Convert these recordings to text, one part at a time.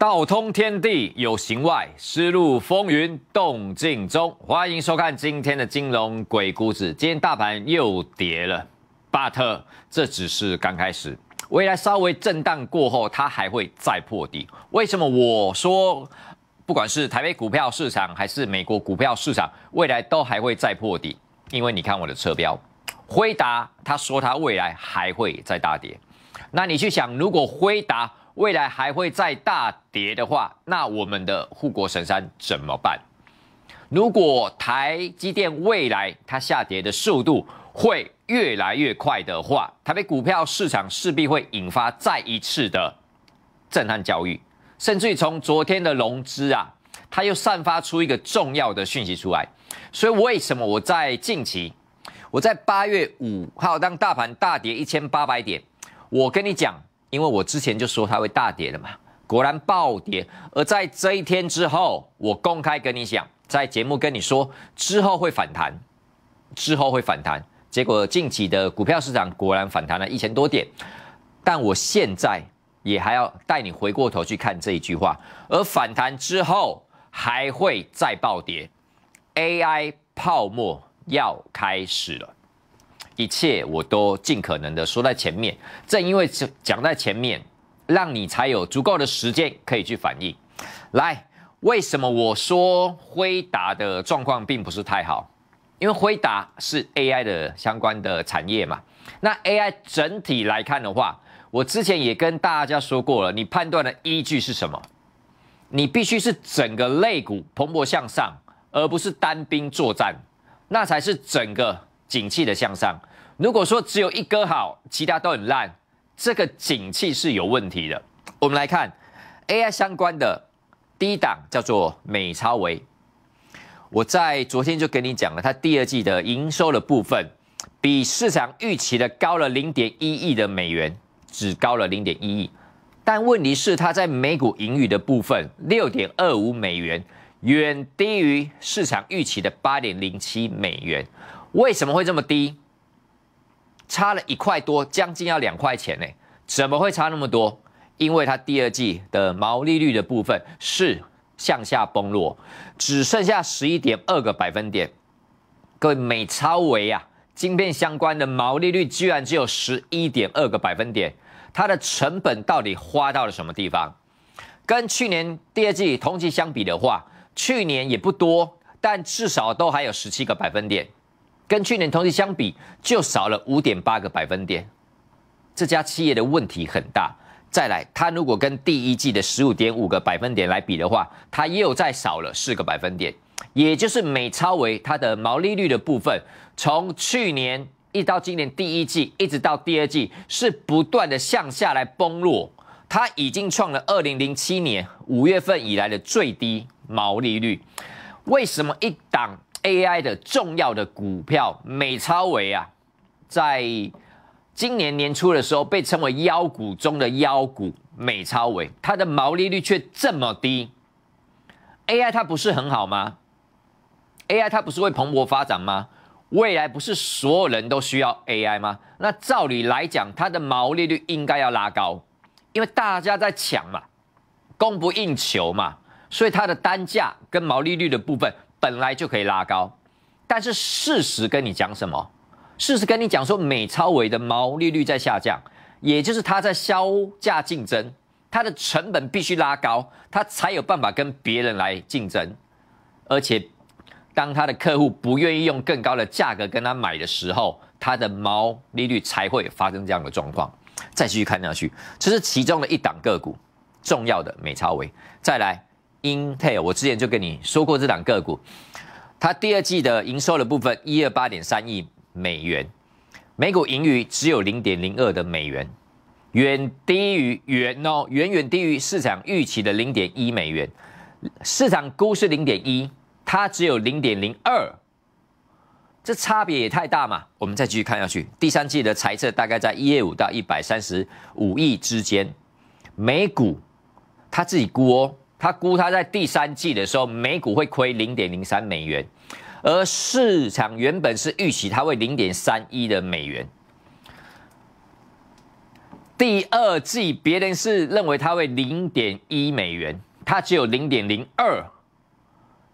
道通天地有形外，思入风云动静中。欢迎收看今天的金融鬼谷子。今天大盘又跌了，but 这只是刚开始。未来稍微震荡过后，它还会再破底。为什么我说，不管是台北股票市场还是美国股票市场，未来都还会再破底？因为你看我的车标，辉达，他说他未来还会再大跌。那你去想，如果辉达，未来还会再大跌的话，那我们的护国神山怎么办？如果台积电未来它下跌的速度会越来越快的话，台北股票市场势必会引发再一次的震撼教育，甚至于从昨天的融资啊，它又散发出一个重要的讯息出来。所以为什么我在近期，我在八月五号当大盘大跌一千八百点，我跟你讲。因为我之前就说它会大跌的嘛，果然暴跌。而在这一天之后，我公开跟你讲，在节目跟你说之后会反弹，之后会反弹。结果近期的股票市场果然反弹了一千多点，但我现在也还要带你回过头去看这一句话。而反弹之后还会再暴跌，AI 泡沫要开始了。一切我都尽可能的说在前面，正因为讲在前面，让你才有足够的时间可以去反应。来，为什么我说辉达的状况并不是太好？因为辉达是 AI 的相关的产业嘛。那 AI 整体来看的话，我之前也跟大家说过了，你判断的依据是什么？你必须是整个肋骨蓬勃向上，而不是单兵作战，那才是整个景气的向上。如果说只有一哥好，其他都很烂，这个景气是有问题的。我们来看 AI 相关的低档，叫做美超维。我在昨天就跟你讲了，它第二季的营收的部分比市场预期的高了零点一亿的美元，只高了零点一亿。但问题是，它在每股盈余的部分六点二五美元，远低于市场预期的八点零七美元。为什么会这么低？差了一块多，将近要两块钱呢，怎么会差那么多？因为它第二季的毛利率的部分是向下崩落，只剩下十一点二个百分点。各位，美超维啊，晶片相关的毛利率居然只有十一点二个百分点，它的成本到底花到了什么地方？跟去年第二季同期相比的话，去年也不多，但至少都还有十七个百分点。跟去年同期相比，就少了五点八个百分点。这家企业的问题很大。再来，它如果跟第一季的十五点五个百分点来比的话，它又再少了四个百分点。也就是美超维它的毛利率的部分，从去年一到今年第一季，一直到第二季，是不断的向下来崩落。它已经创了二零零七年五月份以来的最低毛利率。为什么一档？A.I. 的重要的股票美超维啊，在今年年初的时候被称为妖股中的妖股，美超维它的毛利率却这么低。A.I. 它不是很好吗？A.I. 它不是会蓬勃发展吗？未来不是所有人都需要 A.I. 吗？那照理来讲，它的毛利率应该要拉高，因为大家在抢嘛，供不应求嘛，所以它的单价跟毛利率的部分。本来就可以拉高，但是事实跟你讲什么？事实跟你讲说，美超维的毛利率在下降，也就是它在销价竞争，它的成本必须拉高，它才有办法跟别人来竞争。而且，当他的客户不愿意用更高的价格跟他买的时候，它的毛利率才会发生这样的状况。再继续看下去，这是其中的一档个股，重要的美超维。再来。英特尔，我之前就跟你说过，这档个股，它第二季的营收的部分，一二八点三亿美元，每股盈余只有零点零二的美元，远低于远哦，远远低于市场预期的零点一美元，市场估是零点一，它只有零点零二，这差别也太大嘛。我们再继续看下去，第三季的财测大概在一二五到一百三十五亿之间，每股他自己估哦。他估他在第三季的时候，每股会亏零点零三美元，而市场原本是预期它会零点三一的美元。第二季别人是认为它会零点一美元，它只有零点零二，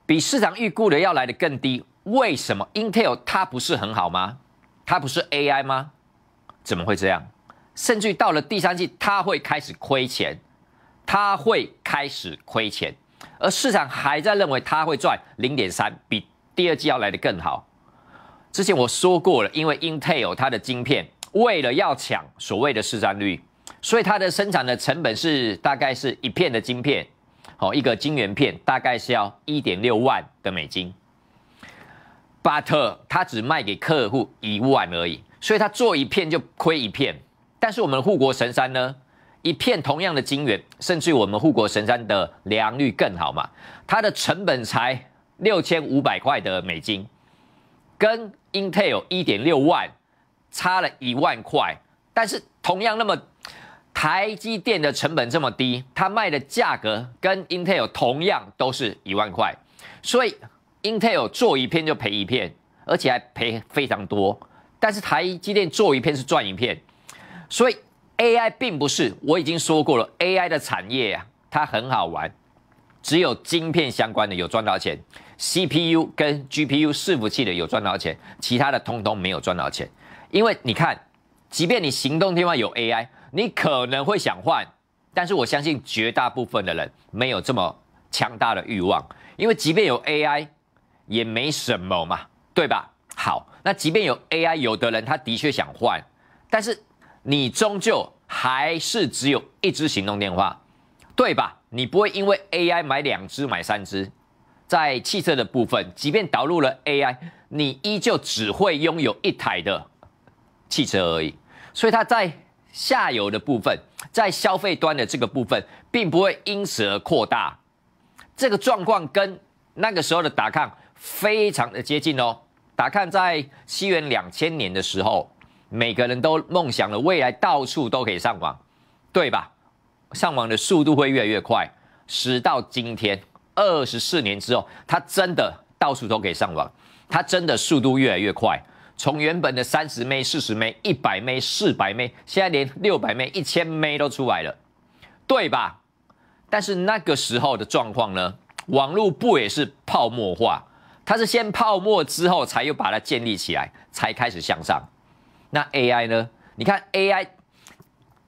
比市场预估的要来的更低。为什么？Intel 它不是很好吗？它不是 AI 吗？怎么会这样？甚至到了第三季，它会开始亏钱。他会开始亏钱，而市场还在认为他会赚零点三，比第二季要来的更好。之前我说过了，因为 Intel 它的晶片为了要抢所谓的市占率，所以它的生产的成本是大概是一片的晶片，好一个晶圆片大概是要一点六万的美金，But 它只卖给客户一万而已，所以它做一片就亏一片。但是我们护国神山呢？一片同样的晶圆，甚至我们护国神山的良率更好嘛？它的成本才六千五百块的美金，跟 Intel 一点六万差了一万块。但是同样那么，台积电的成本这么低，它卖的价格跟 Intel 同样都是一万块。所以 Intel 做一片就赔一片，而且还赔非常多。但是台积电做一片是赚一片，所以。AI 并不是，我已经说过了，AI 的产业啊，它很好玩，只有晶片相关的有赚到钱，CPU 跟 GPU 伺服器的有赚到钱，其他的通通没有赚到钱。因为你看，即便你行动电话有 AI，你可能会想换，但是我相信绝大部分的人没有这么强大的欲望，因为即便有 AI，也没什么嘛，对吧？好，那即便有 AI，有的人他的确想换，但是。你终究还是只有一只行动电话，对吧？你不会因为 AI 买两支、买三支。在汽车的部分，即便导入了 AI，你依旧只会拥有一台的汽车而已。所以它在下游的部分，在消费端的这个部分，并不会因此而扩大。这个状况跟那个时候的达康非常的接近哦。达康在西元两千年的时候。每个人都梦想了未来，到处都可以上网，对吧？上网的速度会越来越快。时到今天，二十四年之后，它真的到处都可以上网，它真的速度越来越快。从原本的三十 m 四十 m 一百 m 四百 m 现在连六百 m 一千 m 都出来了，对吧？但是那个时候的状况呢？网络不也是泡沫化？它是先泡沫之后，才又把它建立起来，才开始向上。那 AI 呢？你看 AI，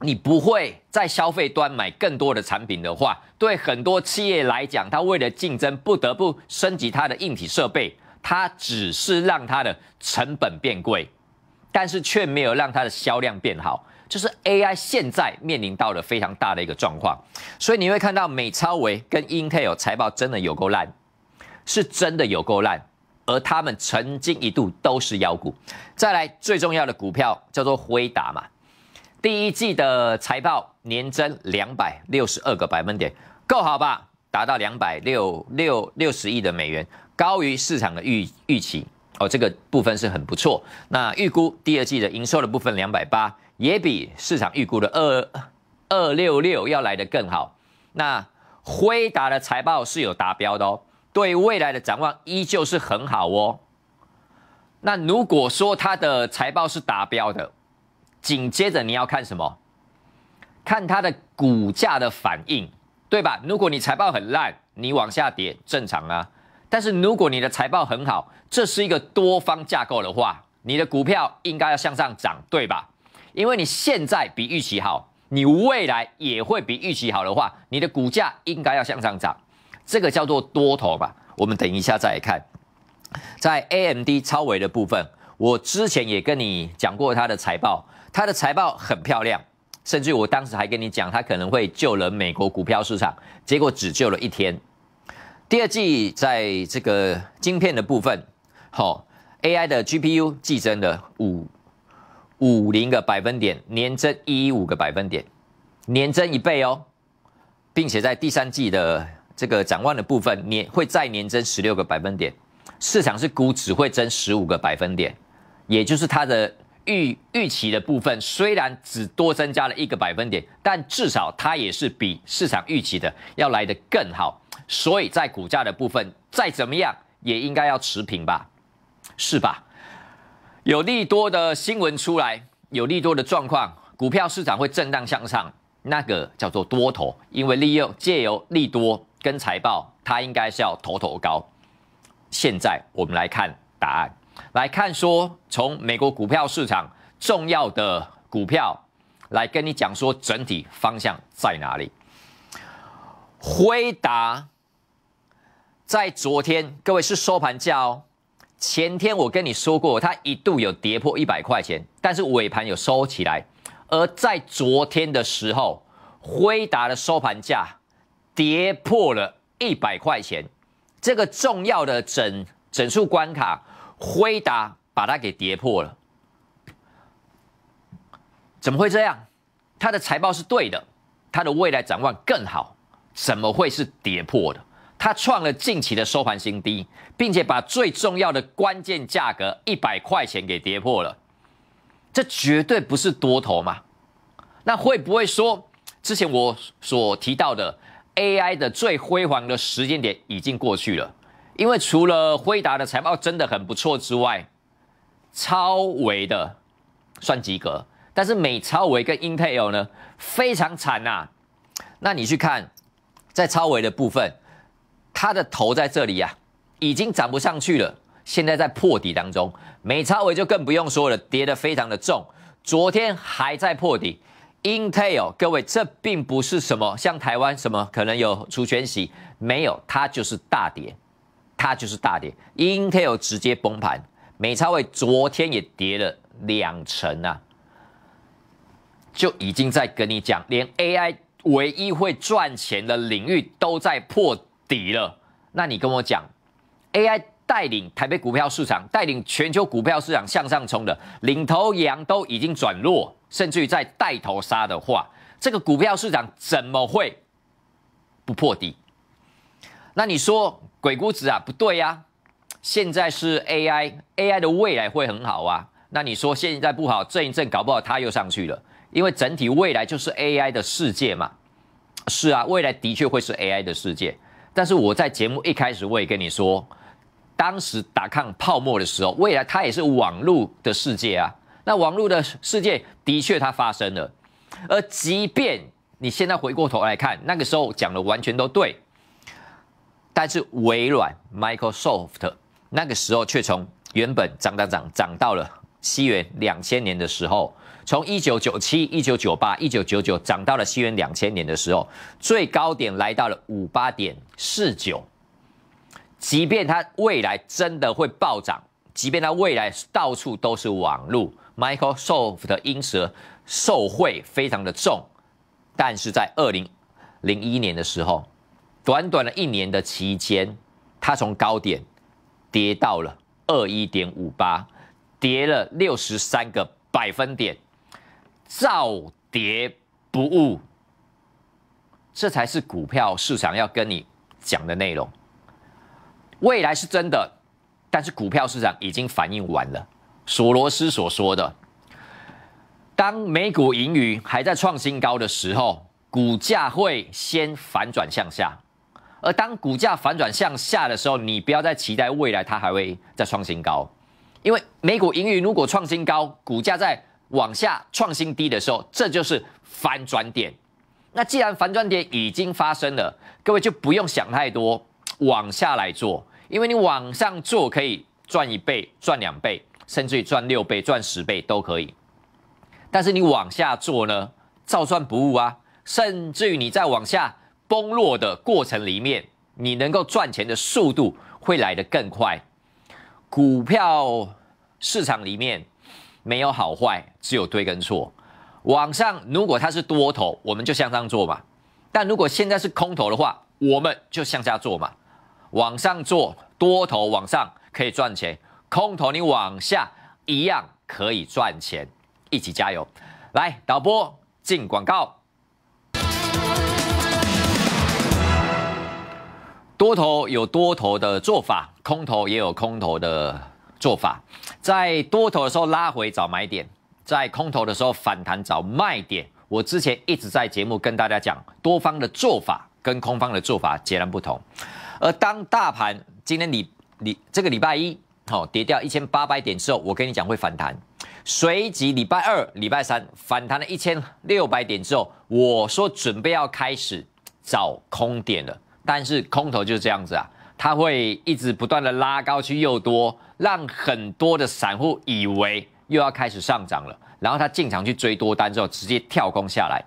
你不会在消费端买更多的产品的话，对很多企业来讲，它为了竞争不得不升级它的硬体设备，它只是让它的成本变贵，但是却没有让它的销量变好。就是 AI 现在面临到了非常大的一个状况，所以你会看到美超维跟 Intel 财报真的有够烂，是真的有够烂。而他们曾经一度都是妖股，再来最重要的股票叫做辉达嘛，第一季的财报年增两百六十二个百分点，够好吧？达到两百六六六十亿的美元，高于市场的预预期哦，这个部分是很不错。那预估第二季的营收的部分两百八，也比市场预估的二二六六要来的更好。那辉达的财报是有达标的哦。对未来的展望依旧是很好哦。那如果说它的财报是达标的，紧接着你要看什么？看它的股价的反应，对吧？如果你财报很烂，你往下跌正常啊。但是如果你的财报很好，这是一个多方架构的话，你的股票应该要向上涨，对吧？因为你现在比预期好，你未来也会比预期好的话，你的股价应该要向上涨。这个叫做多头吧。我们等一下再来看，在 A M D 超微的部分，我之前也跟你讲过它的财报，它的财报很漂亮，甚至我当时还跟你讲它可能会救了美国股票市场，结果只救了一天。第二季在这个晶片的部分，好 A I 的 G P U 季增了五五零个百分点，年增一五个百分点，年增一倍哦，并且在第三季的。这个展望的部分，年会再年增十六个百分点，市场是估值会增十五个百分点，也就是它的预预期的部分，虽然只多增加了一个百分点，但至少它也是比市场预期的要来得更好，所以在股价的部分，再怎么样也应该要持平吧，是吧？有利多的新闻出来，有利多的状况，股票市场会震荡向上，那个叫做多头，因为利用借由利多。跟财报，它应该是要头头高。现在我们来看答案，来看说从美国股票市场重要的股票，来跟你讲说整体方向在哪里。辉达，在昨天，各位是收盘价哦。前天我跟你说过，它一度有跌破一百块钱，但是尾盘有收起来。而在昨天的时候，辉达的收盘价。跌破了一百块钱，这个重要的整整数关卡，辉达把它给跌破了。怎么会这样？它的财报是对的，它的未来展望更好，怎么会是跌破的？它创了近期的收盘新低，并且把最重要的关键价格一百块钱给跌破了。这绝对不是多头嘛？那会不会说之前我所提到的？AI 的最辉煌的时间点已经过去了，因为除了辉达的财报真的很不错之外，超维的算及格，但是美超维跟 Intel 呢非常惨呐。那你去看，在超维的部分，它的头在这里呀，已经涨不上去了，现在在破底当中。美超维就更不用说了，跌得非常的重，昨天还在破底。Intel，各位，这并不是什么像台湾什么可能有除权息，没有，它就是大跌，它就是大跌。Intel 直接崩盘，美超伟昨天也跌了两成啊，就已经在跟你讲，连 AI 唯一会赚钱的领域都在破底了。那你跟我讲，AI 带领台北股票市场、带领全球股票市场向上冲的领头羊都已经转弱。甚至于在带头杀的话，这个股票市场怎么会不破底？那你说鬼谷子啊，不对呀。现在是 AI，AI 的未来会很好啊。那你说现在不好，震一震，搞不好它又上去了。因为整体未来就是 AI 的世界嘛。是啊，未来的确会是 AI 的世界。但是我在节目一开始我也跟你说，当时打抗泡沫的时候，未来它也是网络的世界啊。那网络的世界的确它发生了，而即便你现在回过头来看，那个时候讲的完全都对，但是微软 Microsoft 那个时候却从原本涨涨涨涨到了西元两千年的时候，从一九九七、一九九八、一九九九涨到了西元两千年的时候，最高点来到了五八点四九，即便它未来真的会暴涨，即便它未来到处都是网络。Microsoft 的因色受惠非常的重，但是在二零零一年的时候，短短的一年的期间，它从高点跌到了二一点五八，跌了六十三个百分点，照跌不误。这才是股票市场要跟你讲的内容。未来是真的，但是股票市场已经反应完了。索罗斯所说的：“当美股盈余还在创新高的时候，股价会先反转向下；而当股价反转向下的时候，你不要再期待未来它还会再创新高。因为美股盈余如果创新高，股价在往下创新低的时候，这就是反转点。那既然反转点已经发生了，各位就不用想太多，往下来做，因为你往上做可以赚一倍、赚两倍。”甚至于赚六倍、赚十倍都可以，但是你往下做呢，照赚不误啊！甚至于你在往下崩落的过程里面，你能够赚钱的速度会来得更快。股票市场里面没有好坏，只有对跟错。往上如果它是多头，我们就向上做嘛；但如果现在是空头的话，我们就向下做嘛。往上做多头，往上可以赚钱。空头，你往下一样可以赚钱，一起加油！来导播进广告。多头有多头的做法，空头也有空头的做法。在多头的时候拉回找买点，在空头的时候反弹找卖点。我之前一直在节目跟大家讲，多方的做法跟空方的做法截然不同。而当大盘今天礼礼这个礼拜一。好，跌掉一千八百点之后，我跟你讲会反弹。随即礼拜二、礼拜三反弹了一千六百点之后，我说准备要开始找空点了。但是空头就是这样子啊，它会一直不断的拉高去，诱多，让很多的散户以为又要开始上涨了。然后他进场去追多单之后，直接跳空下来，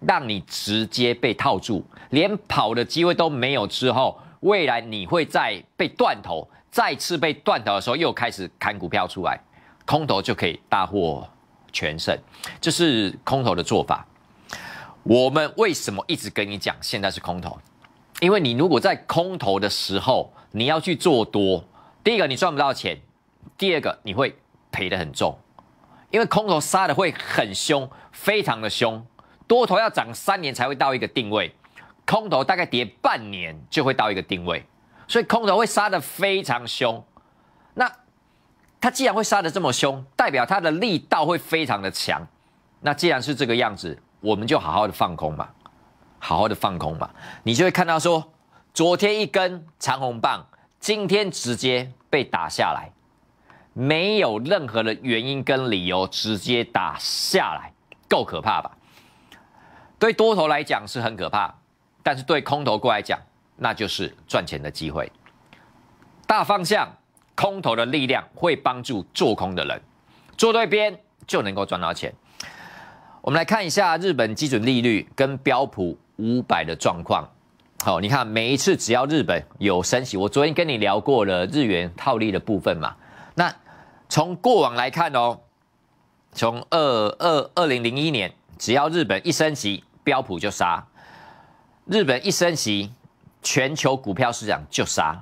让你直接被套住，连跑的机会都没有。之后，未来你会再被断头。再次被断头的时候，又开始砍股票出来，空头就可以大获全胜，这是空头的做法。我们为什么一直跟你讲现在是空头？因为你如果在空头的时候你要去做多，第一个你赚不到钱，第二个你会赔得很重，因为空头杀的会很凶，非常的凶。多头要涨三年才会到一个定位，空头大概跌半年就会到一个定位。所以空头会杀的非常凶，那他既然会杀的这么凶，代表他的力道会非常的强。那既然是这个样子，我们就好好的放空嘛，好好的放空嘛，你就会看到说，昨天一根长红棒，今天直接被打下来，没有任何的原因跟理由，直接打下来，够可怕吧？对多头来讲是很可怕，但是对空头过来讲，那就是赚钱的机会。大方向空头的力量会帮助做空的人，做对边就能够赚到钱。我们来看一下日本基准利率跟标普五百的状况。好，你看每一次只要日本有升息，我昨天跟你聊过了日元套利的部分嘛。那从过往来看哦，从二二二零零一年，只要日本一升息，标普就杀；日本一升息。全球股票市场就杀，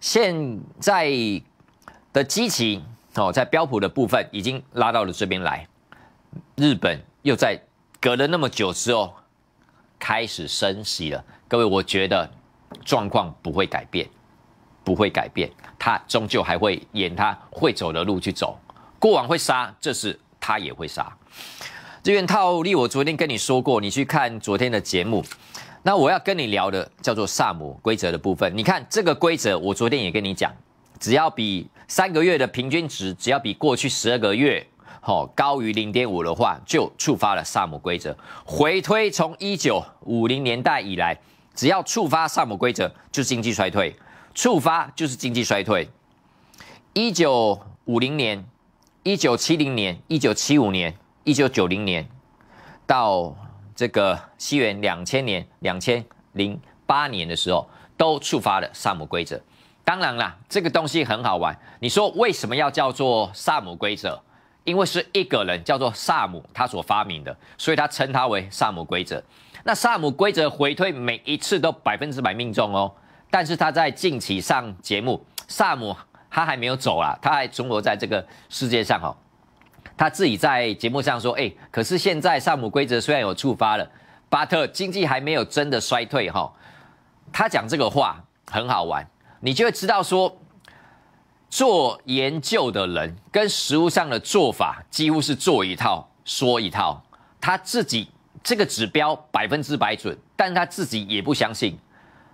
现在的积极哦，在标普的部分已经拉到了这边来，日本又在隔了那么久之后开始升息了。各位，我觉得状况不会改变，不会改变，它终究还会沿它会走的路去走。过往会杀，这是它也会杀。这元套利，我昨天跟你说过，你去看昨天的节目。那我要跟你聊的叫做萨姆规则的部分，你看这个规则，我昨天也跟你讲，只要比三个月的平均值，只要比过去十二个月，好高于零点五的话，就触发了萨姆规则。回推从一九五零年代以来，只要触发萨姆规则，就是经济衰退，触发就是经济衰退。一九五零年、一九七零年、一九七五年、一九九零年，到。这个西元两千年、两千零八年的时候，都触发了萨姆规则。当然啦，这个东西很好玩。你说为什么要叫做萨姆规则？因为是一个人叫做萨姆，他所发明的，所以他称他为萨姆规则。那萨姆规则回推每一次都百分之百命中哦。但是他在近期上节目，萨姆他还没有走啦，他还存活在这个世界上哦。他自己在节目上说：“哎，可是现在萨姆规则虽然有触发了，巴特经济还没有真的衰退哈。”他讲这个话很好玩，你就会知道说，做研究的人跟实物上的做法几乎是做一套说一套。他自己这个指标百分之百准，但他自己也不相信，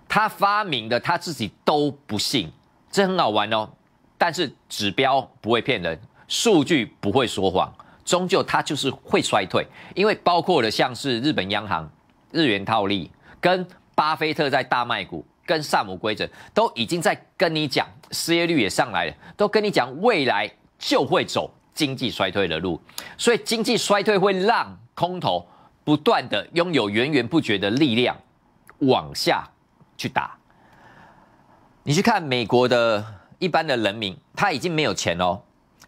他发明的他自己都不信，这很好玩哦。但是指标不会骗人。数据不会说谎，终究它就是会衰退，因为包括了像是日本央行、日元套利，跟巴菲特在大卖股，跟萨姆规则都已经在跟你讲，失业率也上来了，都跟你讲未来就会走经济衰退的路，所以经济衰退会让空头不断的拥有源源不绝的力量往下去打。你去看美国的一般的人民，他已经没有钱哦。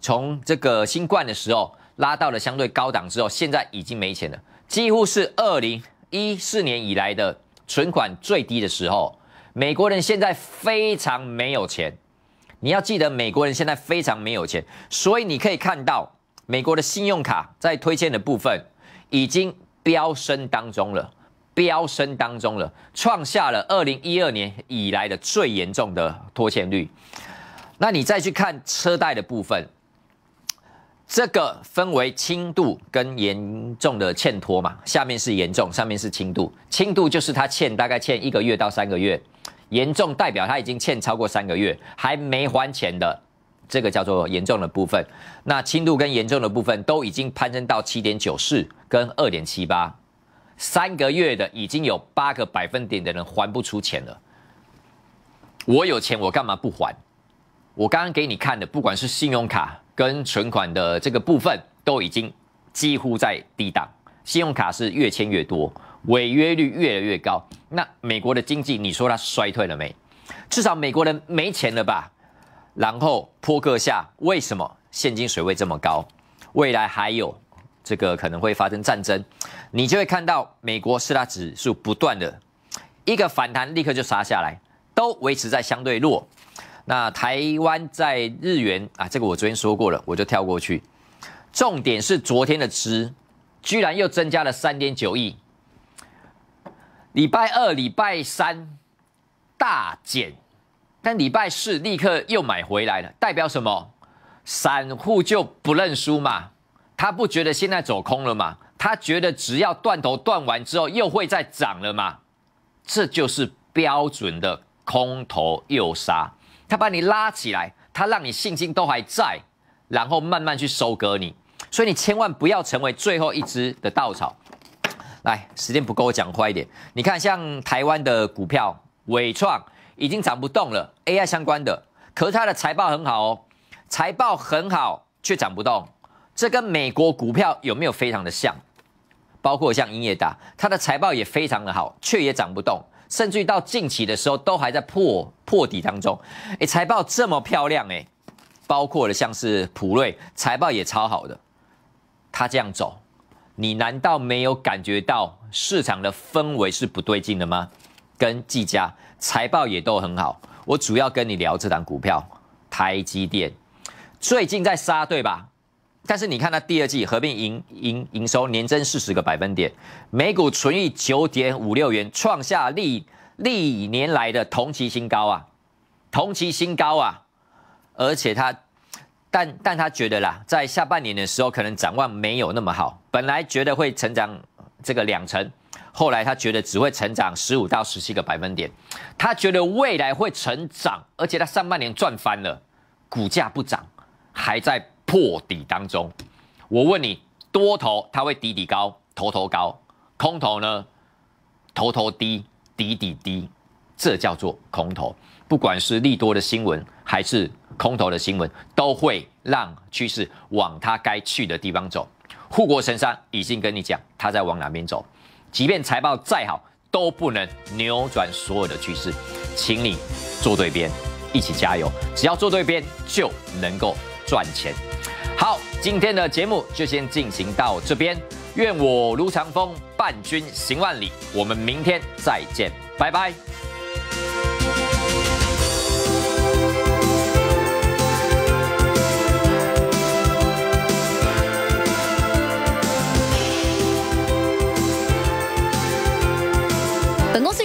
从这个新冠的时候拉到了相对高档之后，现在已经没钱了，几乎是二零一四年以来的存款最低的时候。美国人现在非常没有钱，你要记得美国人现在非常没有钱，所以你可以看到美国的信用卡在推荐的部分已经飙升当中了，飙升当中了，创下了二零一二年以来的最严重的拖欠率。那你再去看车贷的部分。这个分为轻度跟严重的欠托嘛，下面是严重，上面是轻度。轻度就是他欠大概欠一个月到三个月，严重代表他已经欠超过三个月还没还钱的，这个叫做严重的部分。那轻度跟严重的部分都已经攀升到七点九四跟二点七八，三个月的已经有八个百分点的人还不出钱了。我有钱，我干嘛不还？我刚刚给你看的，不管是信用卡。跟存款的这个部分都已经几乎在低档，信用卡是越签越多，违约率越来越高。那美国的经济，你说它衰退了没？至少美国人没钱了吧？然后坡克下，为什么现金水位这么高？未来还有这个可能会发生战争，你就会看到美国四大指数不断的一个反弹，立刻就杀下来，都维持在相对弱。那台湾在日元啊，这个我昨天说过了，我就跳过去。重点是昨天的值居然又增加了三点九亿。礼拜二、礼拜三大减，但礼拜四立刻又买回来了，代表什么？散户就不认输嘛？他不觉得现在走空了吗？他觉得只要断头断完之后又会再涨了吗？这就是标准的空头诱杀。他把你拉起来，他让你信心都还在，然后慢慢去收割你，所以你千万不要成为最后一只的稻草。来，时间不够，我讲快一点。你看，像台湾的股票伟创已经涨不动了，AI 相关的，可是它的财报很好哦，财报很好却涨不动，这跟美国股票有没有非常的像？包括像英业达，它的财报也非常的好，却也涨不动。甚至于到近期的时候，都还在破破底当中。哎，财报这么漂亮哎，包括了像是普瑞财报也超好的，它这样走，你难道没有感觉到市场的氛围是不对劲的吗？跟技嘉财报也都很好，我主要跟你聊这档股票，台积电最近在杀对吧？但是你看，它第二季合并营营营收年增四十个百分点，每股纯益九点五六元，创下历历年来的同期新高啊，同期新高啊！而且它，但但他觉得啦，在下半年的时候可能展望没有那么好，本来觉得会成长这个两成，后来他觉得只会成长十五到十七个百分点，他觉得未来会成长，而且他上半年赚翻了，股价不涨，还在。破底当中，我问你，多头它会底底高，头头高；空头呢，头头低，底底低。这叫做空头。不管是利多的新闻还是空头的新闻，都会让趋势往它该去的地方走。护国神山已经跟你讲，它在往哪边走。即便财报再好，都不能扭转所有的趋势。请你做对边，一起加油。只要做对边，就能够赚钱。好，今天的节目就先进行到这边。愿我如长风伴君行万里，我们明天再见，拜拜。